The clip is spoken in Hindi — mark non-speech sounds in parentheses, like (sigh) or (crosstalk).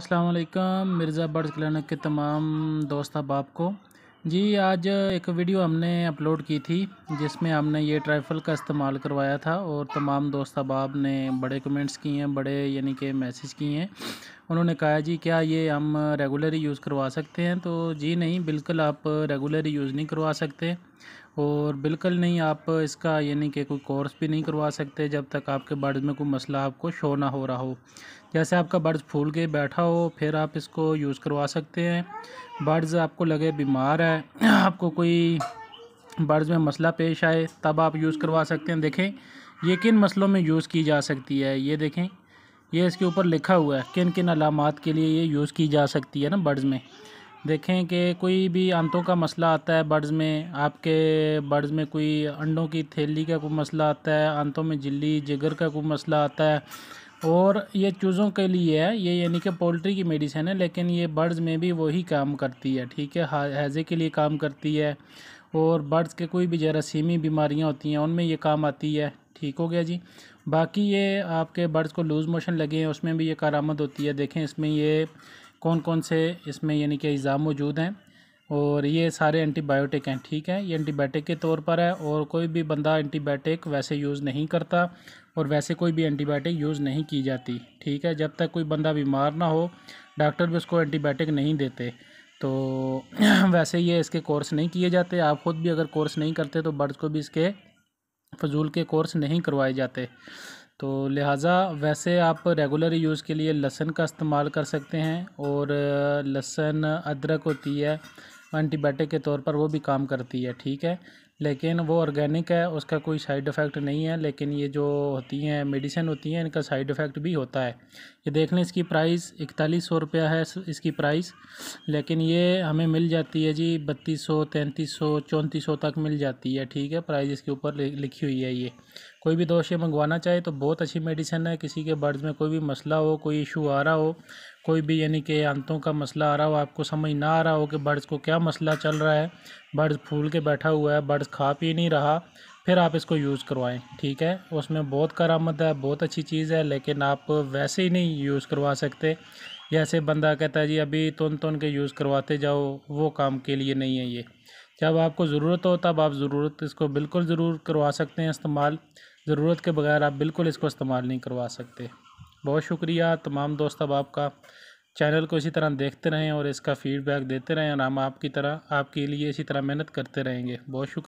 अस्सलाम मिर्ज़ा बर्ड क्लिनिक के तमाम दोस्त बाप को जी आज एक वीडियो हमने अपलोड की थी जिसमें हमने ये ट्राइफल का इस्तेमाल करवाया था और तमाम दोस्त बाप ने बड़े कमेंट्स किए हैं बड़े यानी कि मैसेज किए हैं उन्होंने कहा जी क्या ये हम रेगुलर यूज़ करवा सकते हैं तो जी नहीं बिल्कुल आप रेगुलर यूज़ नहीं करवा सकते और बिल्कुल नहीं आप इसका यानी कि कोई कोर्स भी नहीं करवा सकते जब तक आपके बर्ड्स में कोई मसला आपको शो ना हो रहा हो जैसे आपका बर्ड्स फूल के बैठा हो फिर आप इसको यूज़ करवा सकते हैं बर्ड्स आपको लगे बीमार है आपको कोई बर्ड्स में मसला पेश आए तब आप यूज़ करवा सकते हैं देखें ये किन मसलों में यूज़ की जा सकती है ये देखें ये इसके ऊपर लिखा हुआ है किन किन अलामत के लिए ये यूज़ की जा सकती है ना बर्ड्स में देखें कि कोई भी आंतों का मसला आता है बर्ड्स में आपके बर्ड्स में कोई अंडों की थैली का कोई मसला आता है आंतों में झिल्ली जिगर का कोई मसला आता है और ये चूज़ों के लिए है ये यानी कि पोल्ट्री की मेडिसिन है लेकिन ये बर्ड्स में भी वही काम करती है ठीक है हैज़े के लिए काम करती है और बर्ड्स के कोई भी जरासीमी बीमारियाँ होती हैं उनमें ये काम आती है ठीक हो गया जी बाकी ये आपके बर्ड्स को लूज़ मोशन लगे हैं उसमें भी ये कारामद होती है देखें इसमें ये कौन कौन से इसमें यानी कि इज़ाम मौजूद हैं और ये सारे एंटीबायोटिक हैं ठीक है ये एंटीबायोटिक के तौर पर है और कोई भी बंदा एंटीबायोटिक वैसे यूज़ नहीं करता और वैसे कोई भी एंटीबायोटिक यूज़ नहीं की जाती ठीक है जब तक कोई बंदा बीमार ना हो डॉक्टर भी उसको एंटीबायोटिक नहीं देते तो (clears throat) वैसे ये इसके कोर्स नहीं किए जाते आप ख़ुद भी अगर कोर्स नहीं करते तो बर्ड्स को भी इसके फजूल के कोर्स नहीं करवाए जाते तो लिहाजा वैसे आप रेगुलर यूज़ के लिए लहसन का इस्तेमाल कर सकते हैं और लहसन अदरक होती है एंटीबायोटिक के तौर पर वो भी काम करती है ठीक है लेकिन वो ऑर्गेनिक है उसका कोई साइड इफ़ेक्ट नहीं है लेकिन ये जो होती हैं मेडिसिन होती हैं इनका साइड इफ़ेक्ट भी होता है ये देख लें इसकी प्राइस इकतालीस सौ रुपया है इसकी प्राइस लेकिन ये हमें मिल जाती है जी बत्तीस सौ तैंतीस सौ चौंतीस सौ तक मिल जाती है ठीक है प्राइस इसके ऊपर लिखी हुई है ये कोई भी दोस्त ये मंगवाना चाहे तो बहुत अच्छी मेडिसिन है किसी के बर्ड्स में कोई भी मसला हो कोई इशू आ रहा हो कोई भी यानी कि आंतों का मसला आ रहा हो आपको समझ ना आ रहा हो कि बर्ड्स को क्या मसला चल रहा है बर्ड्स फूल के बैठा हुआ है बर्ड्स खा पी नहीं रहा फिर आप इसको यूज़ करवाएं ठीक है उसमें बहुत करामद है बहुत अच्छी चीज़ है लेकिन आप वैसे ही नहीं यूज़ करवा सकते जैसे बंदा कहता है जी अभी तुन तुन के यूज़ करवाते जाओ वो काम के लिए नहीं है ये जब आपको ज़रूरत हो तब आप ज़रूरत इसको बिल्कुल ज़रूर करवा सकते हैं इस्तेमाल ज़रूरत के बगैर आप बिल्कुल इसको इस्तेमाल नहीं करवा सकते बहुत शुक्रिया तमाम दोस्त अब आपका चैनल को इसी तरह देखते रहें और इसका फीडबैक देते रहें और हम आपकी तरह आपके लिए इसी तरह मेहनत करते रहेंगे बहुत